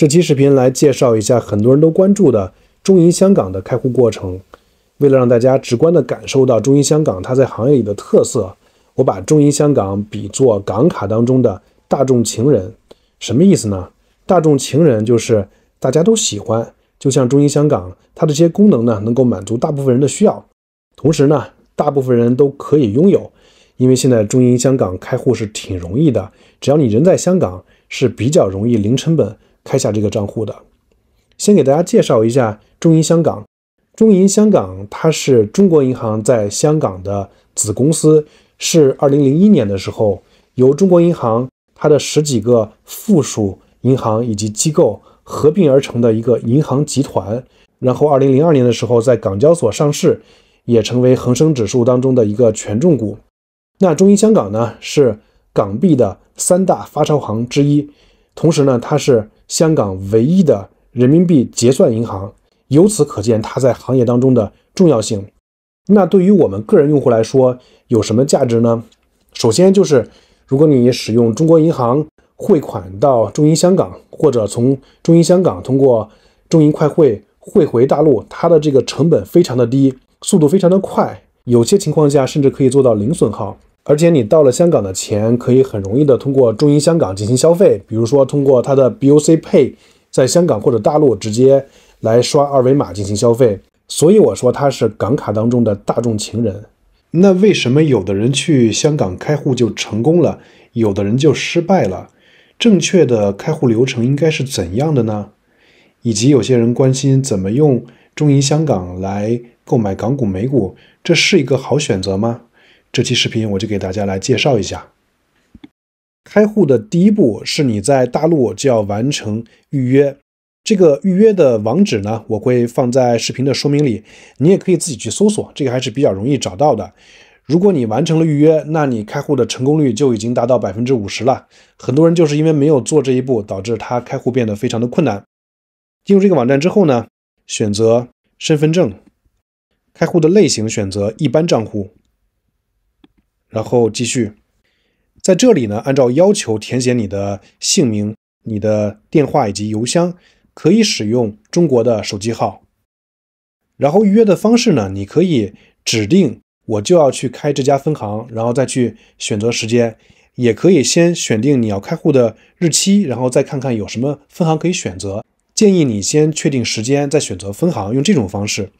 这期视频来介绍一下很多人都关注的中银香港的开户过程。为了让大家直观地感受到中银香港它在行业里的特色，我把中银香港比作港卡当中的大众情人。什么意思呢？大众情人就是大家都喜欢，就像中银香港它这些功能呢，能够满足大部分人的需要。同时呢，大部分人都可以拥有，因为现在中银香港开户是挺容易的，只要你人在香港，是比较容易零成本。开下这个账户的，先给大家介绍一下中银香港。中银香港，它是中国银行在香港的子公司，是二零零一年的时候由中国银行它的十几个附属银行以及机构合并而成的一个银行集团。然后二零零二年的时候在港交所上市，也成为恒生指数当中的一个权重股。那中银香港呢，是港币的三大发钞行之一，同时呢，它是。香港唯一的人民币结算银行，由此可见它在行业当中的重要性。那对于我们个人用户来说，有什么价值呢？首先就是，如果你使用中国银行汇款到中银香港，或者从中银香港通过中银快汇汇回大陆，它的这个成本非常的低，速度非常的快，有些情况下甚至可以做到零损耗。而且你到了香港的钱，可以很容易的通过中银香港进行消费，比如说通过它的 B O C Pay，在香港或者大陆直接来刷二维码进行消费。所以我说它是港卡当中的大众情人。那为什么有的人去香港开户就成功了，有的人就失败了？正确的开户流程应该是怎样的呢？以及有些人关心怎么用中银香港来购买港股美股，这是一个好选择吗？这期视频我就给大家来介绍一下。开户的第一步是，你在大陆就要完成预约。这个预约的网址呢，我会放在视频的说明里，你也可以自己去搜索，这个还是比较容易找到的。如果你完成了预约，那你开户的成功率就已经达到百分之五十了。很多人就是因为没有做这一步，导致他开户变得非常的困难。进入这个网站之后呢，选择身份证，开户的类型选择一般账户。然后继续，在这里呢，按照要求填写你的姓名、你的电话以及邮箱，可以使用中国的手机号。然后预约的方式呢，你可以指定我就要去开这家分行，然后再去选择时间；也可以先选定你要开户的日期，然后再看看有什么分行可以选择。建议你先确定时间，再选择分行。用这种方式，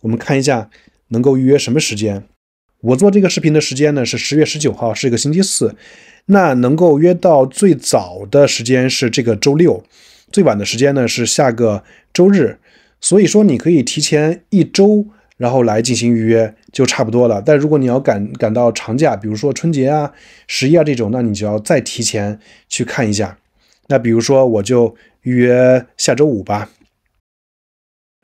我们看一下能够预约什么时间。我做这个视频的时间呢是十月十九号，是一个星期四。那能够约到最早的时间是这个周六，最晚的时间呢是下个周日。所以说你可以提前一周，然后来进行预约就差不多了。但如果你要赶赶到长假，比如说春节啊、十一啊这种，那你就要再提前去看一下。那比如说我就预约下周五吧。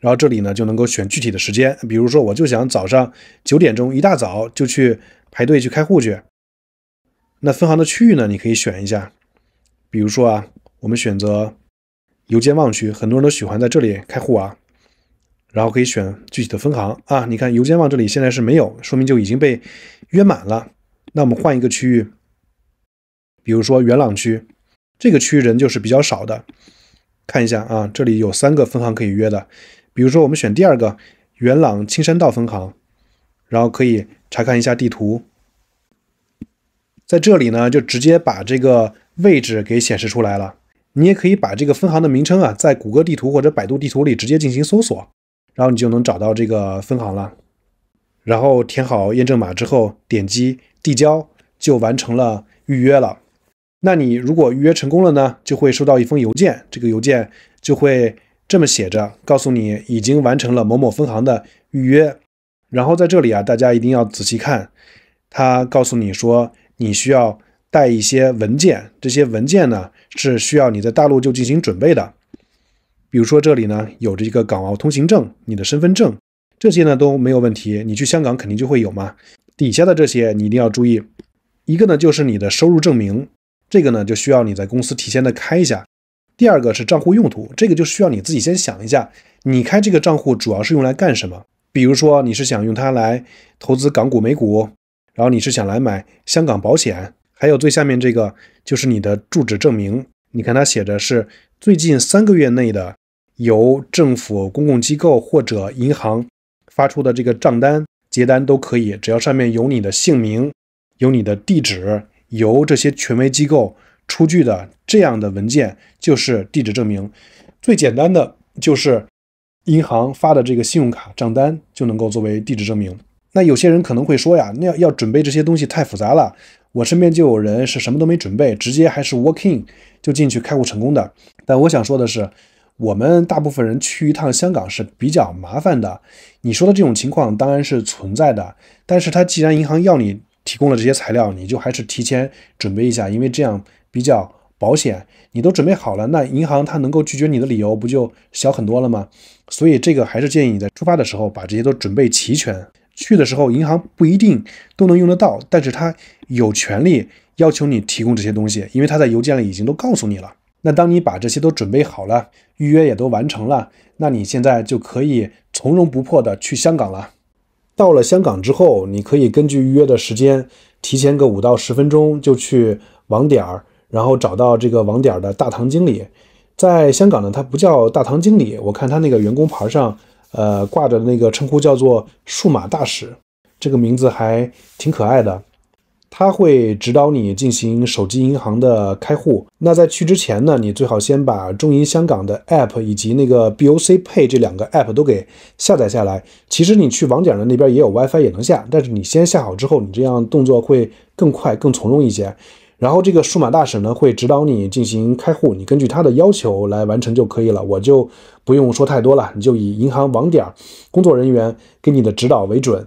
然后这里呢就能够选具体的时间，比如说我就想早上九点钟一大早就去排队去开户去。那分行的区域呢，你可以选一下，比如说啊，我们选择游尖旺区，很多人都喜欢在这里开户啊。然后可以选具体的分行啊，你看游尖旺这里现在是没有，说明就已经被约满了。那我们换一个区域，比如说元朗区，这个区人就是比较少的。看一下啊，这里有三个分行可以约的。比如说，我们选第二个元朗青山道分行，然后可以查看一下地图，在这里呢就直接把这个位置给显示出来了。你也可以把这个分行的名称啊，在谷歌地图或者百度地图里直接进行搜索，然后你就能找到这个分行了。然后填好验证码之后，点击递交就完成了预约了。那你如果预约成功了呢，就会收到一封邮件，这个邮件就会。这么写着，告诉你已经完成了某某分行的预约。然后在这里啊，大家一定要仔细看。他告诉你说，你需要带一些文件，这些文件呢是需要你在大陆就进行准备的。比如说这里呢有着一个港澳通行证、你的身份证，这些呢都没有问题。你去香港肯定就会有嘛。底下的这些你一定要注意。一个呢就是你的收入证明，这个呢就需要你在公司提前的开一下。第二个是账户用途，这个就需要你自己先想一下，你开这个账户主要是用来干什么？比如说你是想用它来投资港股、美股，然后你是想来买香港保险，还有最下面这个就是你的住址证明。你看它写着是最近三个月内的由政府、公共机构或者银行发出的这个账单、结单都可以，只要上面有你的姓名、有你的地址，由这些权威机构。出具的这样的文件就是地址证明，最简单的就是银行发的这个信用卡账单就能够作为地址证明。那有些人可能会说呀，那要准备这些东西太复杂了。我身边就有人是什么都没准备，直接还是 w o r k i n g 就进去开户成功的。但我想说的是，我们大部分人去一趟香港是比较麻烦的。你说的这种情况当然是存在的，但是他既然银行要你提供了这些材料，你就还是提前准备一下，因为这样。比较保险，你都准备好了，那银行它能够拒绝你的理由不就小很多了吗？所以这个还是建议你在出发的时候把这些都准备齐全。去的时候银行不一定都能用得到，但是它有权利要求你提供这些东西，因为它在邮件里已经都告诉你了。那当你把这些都准备好了，预约也都完成了，那你现在就可以从容不迫的去香港了。到了香港之后，你可以根据预约的时间，提前个五到十分钟就去网点儿。然后找到这个网点的大堂经理，在香港呢，他不叫大堂经理，我看他那个员工牌上，呃，挂着那个称呼叫做“数码大使”，这个名字还挺可爱的。他会指导你进行手机银行的开户。那在去之前呢，你最好先把中银香港的 App 以及那个 BOC Pay 这两个 App 都给下载下来。其实你去网点的那边也有 WiFi 也能下，但是你先下好之后，你这样动作会更快、更从容一些。然后这个数码大使呢会指导你进行开户，你根据他的要求来完成就可以了，我就不用说太多了，你就以银行网点工作人员给你的指导为准。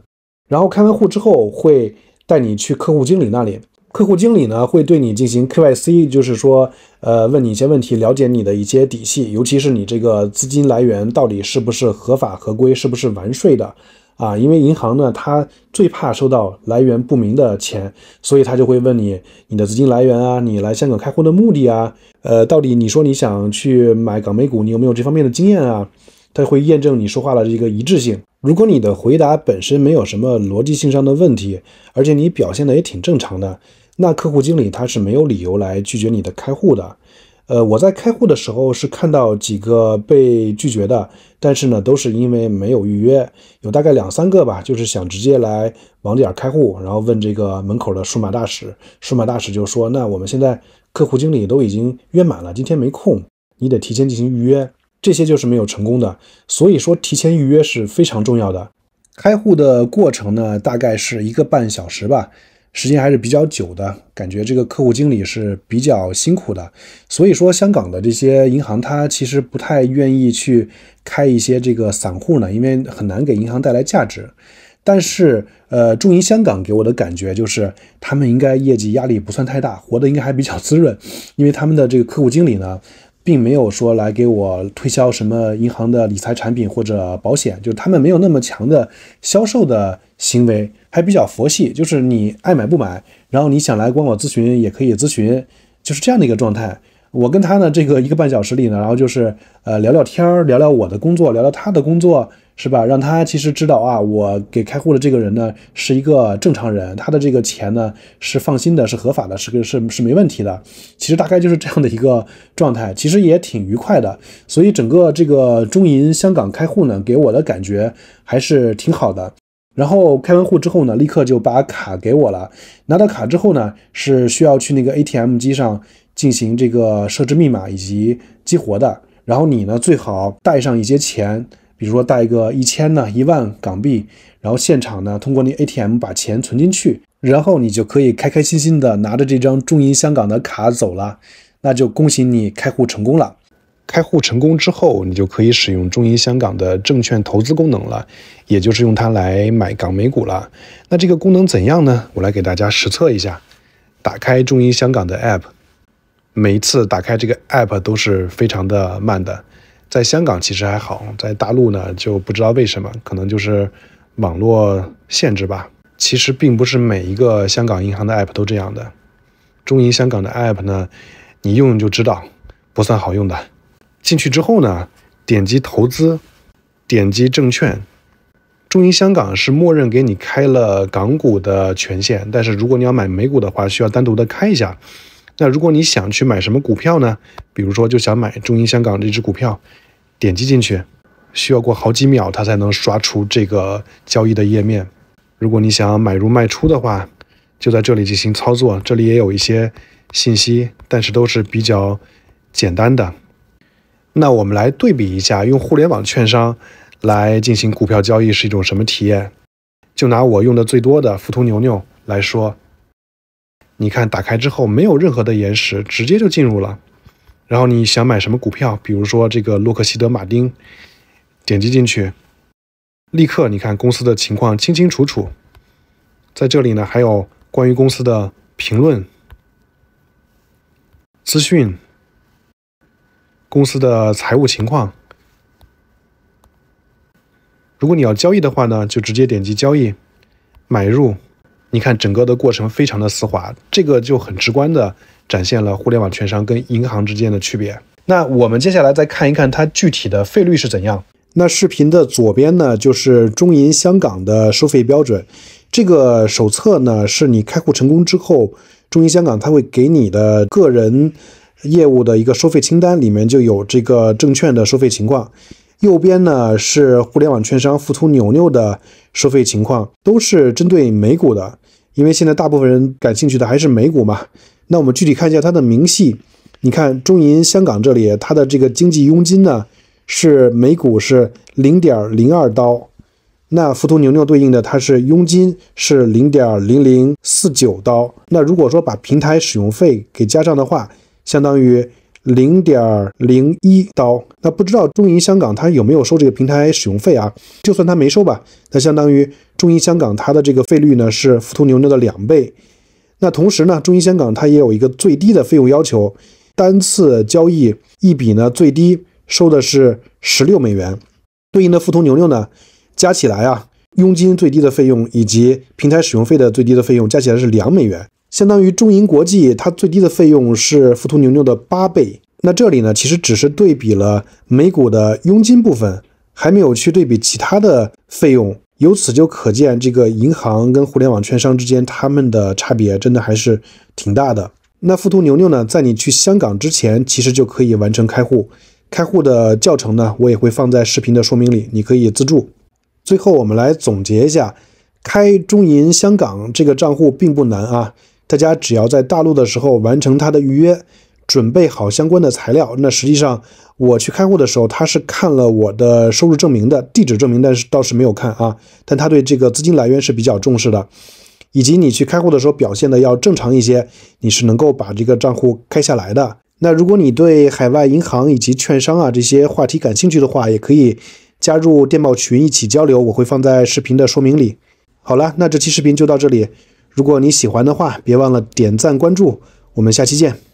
然后开完户之后会带你去客户经理那里，客户经理呢会对你进行 KYC，就是说，呃，问你一些问题，了解你的一些底细，尤其是你这个资金来源到底是不是合法合规，是不是完税的。啊，因为银行呢，它最怕收到来源不明的钱，所以他就会问你你的资金来源啊，你来香港开户的目的啊，呃，到底你说你想去买港美股，你有没有这方面的经验啊？他会验证你说话的这个一致性。如果你的回答本身没有什么逻辑性上的问题，而且你表现的也挺正常的，那客户经理他是没有理由来拒绝你的开户的。呃，我在开户的时候是看到几个被拒绝的，但是呢，都是因为没有预约，有大概两三个吧，就是想直接来网点开户，然后问这个门口的数码大使，数码大使就说，那我们现在客户经理都已经约满了，今天没空，你得提前进行预约，这些就是没有成功的，所以说提前预约是非常重要的。开户的过程呢，大概是一个半小时吧。时间还是比较久的，感觉这个客户经理是比较辛苦的，所以说香港的这些银行，他其实不太愿意去开一些这个散户呢，因为很难给银行带来价值。但是，呃，中银香港给我的感觉就是他们应该业绩压力不算太大，活的应该还比较滋润，因为他们的这个客户经理呢，并没有说来给我推销什么银行的理财产品或者保险，就他们没有那么强的销售的。行为还比较佛系，就是你爱买不买，然后你想来官网咨询也可以咨询，就是这样的一个状态。我跟他呢，这个一个半小时里呢，然后就是呃聊聊天儿，聊聊我的工作，聊聊他的工作，是吧？让他其实知道啊，我给开户的这个人呢是一个正常人，他的这个钱呢是放心的，是合法的，是个是是没问题的。其实大概就是这样的一个状态，其实也挺愉快的。所以整个这个中银香港开户呢，给我的感觉还是挺好的。然后开完户之后呢，立刻就把卡给我了。拿到卡之后呢，是需要去那个 ATM 机上进行这个设置密码以及激活的。然后你呢，最好带上一些钱，比如说带个一千呢、一万港币，然后现场呢通过那 ATM 把钱存进去，然后你就可以开开心心的拿着这张中银香港的卡走了。那就恭喜你开户成功了。开户成功之后，你就可以使用中银香港的证券投资功能了，也就是用它来买港美股了。那这个功能怎样呢？我来给大家实测一下。打开中银香港的 App，每一次打开这个 App 都是非常的慢的。在香港其实还好，在大陆呢就不知道为什么，可能就是网络限制吧。其实并不是每一个香港银行的 App 都这样的。中银香港的 App 呢，你用用就知道，不算好用的。进去之后呢，点击投资，点击证券，中银香港是默认给你开了港股的权限，但是如果你要买美股的话，需要单独的开一下。那如果你想去买什么股票呢？比如说就想买中银香港这只股票，点击进去，需要过好几秒它才能刷出这个交易的页面。如果你想买入卖出的话，就在这里进行操作。这里也有一些信息，但是都是比较简单的。那我们来对比一下，用互联网券商来进行股票交易是一种什么体验？就拿我用的最多的富途牛牛来说，你看打开之后没有任何的延时，直接就进入了。然后你想买什么股票，比如说这个洛克希德马丁，点击进去，立刻你看公司的情况清清楚楚。在这里呢，还有关于公司的评论、资讯。公司的财务情况。如果你要交易的话呢，就直接点击交易，买入。你看整个的过程非常的丝滑，这个就很直观的展现了互联网券商跟银行之间的区别。那我们接下来再看一看它具体的费率是怎样。那视频的左边呢，就是中银香港的收费标准。这个手册呢，是你开户成功之后，中银香港它会给你的个人。业务的一个收费清单里面就有这个证券的收费情况，右边呢是互联网券商富途牛牛的收费情况，都是针对美股的，因为现在大部分人感兴趣的还是美股嘛。那我们具体看一下它的明细，你看中银香港这里它的这个经济佣金呢是每股是零点零二刀，那富途牛牛对应的它是佣金是零点零零四九刀，那如果说把平台使用费给加上的话。相当于零点零一刀，那不知道中银香港它有没有收这个平台使用费啊？就算它没收吧，那相当于中银香港它的这个费率呢是富途牛牛的两倍。那同时呢，中银香港它也有一个最低的费用要求，单次交易一笔呢最低收的是十六美元，对应的富途牛牛呢加起来啊，佣金最低的费用以及平台使用费的最低的费用加起来是两美元。相当于中银国际，它最低的费用是富途牛牛的八倍。那这里呢，其实只是对比了美股的佣金部分，还没有去对比其他的费用。由此就可见，这个银行跟互联网券商之间，他们的差别真的还是挺大的。那富途牛牛呢，在你去香港之前，其实就可以完成开户。开户的教程呢，我也会放在视频的说明里，你可以自助。最后，我们来总结一下，开中银香港这个账户并不难啊。大家只要在大陆的时候完成他的预约，准备好相关的材料，那实际上我去开户的时候，他是看了我的收入证明的地址证明，但是倒是没有看啊。但他对这个资金来源是比较重视的，以及你去开户的时候表现的要正常一些，你是能够把这个账户开下来的。那如果你对海外银行以及券商啊这些话题感兴趣的话，也可以加入电报群一起交流，我会放在视频的说明里。好了，那这期视频就到这里。如果你喜欢的话，别忘了点赞关注，我们下期见。